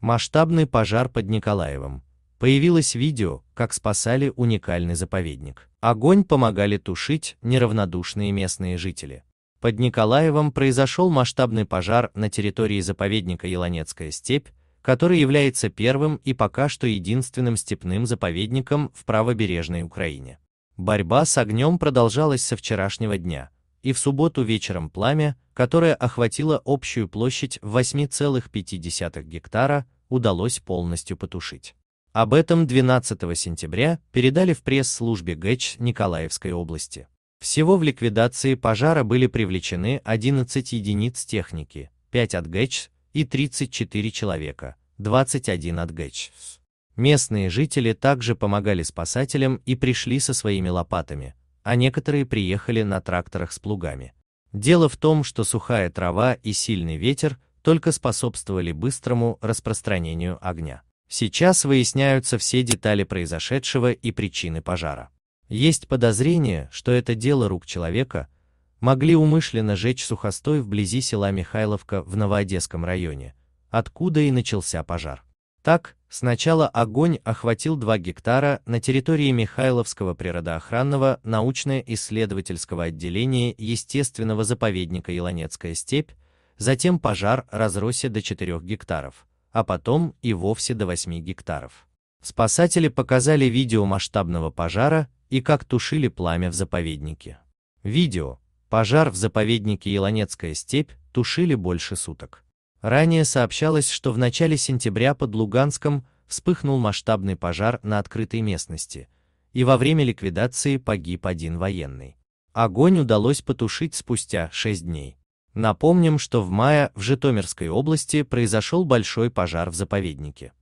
Масштабный пожар под Николаевым. Появилось видео, как спасали уникальный заповедник. Огонь помогали тушить неравнодушные местные жители. Под Николаевом произошел масштабный пожар на территории заповедника Еланецкая степь, который является первым и пока что единственным степным заповедником в правобережной Украине. Борьба с огнем продолжалась со вчерашнего дня – и в субботу вечером пламя, которое охватило общую площадь в 8,5 гектара, удалось полностью потушить. Об этом 12 сентября передали в пресс-службе ГЭЧ Николаевской области. Всего в ликвидации пожара были привлечены 11 единиц техники, 5 от ГЭЧ и 34 человека, 21 от ГЭЧ. Местные жители также помогали спасателям и пришли со своими лопатами, а некоторые приехали на тракторах с плугами. Дело в том, что сухая трава и сильный ветер только способствовали быстрому распространению огня. Сейчас выясняются все детали произошедшего и причины пожара. Есть подозрение, что это дело рук человека, могли умышленно жечь сухостой вблизи села Михайловка в Новоодесском районе, откуда и начался пожар. Так, Сначала огонь охватил 2 гектара на территории Михайловского природоохранного научно-исследовательского отделения естественного заповедника Еланецкая степь, затем пожар разросся до 4 гектаров, а потом и вовсе до 8 гектаров. Спасатели показали видео масштабного пожара и как тушили пламя в заповеднике. Видео «Пожар в заповеднике Еланецкая степь» тушили больше суток. Ранее сообщалось, что в начале сентября под Луганском вспыхнул масштабный пожар на открытой местности, и во время ликвидации погиб один военный. Огонь удалось потушить спустя 6 дней. Напомним, что в мае в Житомирской области произошел большой пожар в заповеднике.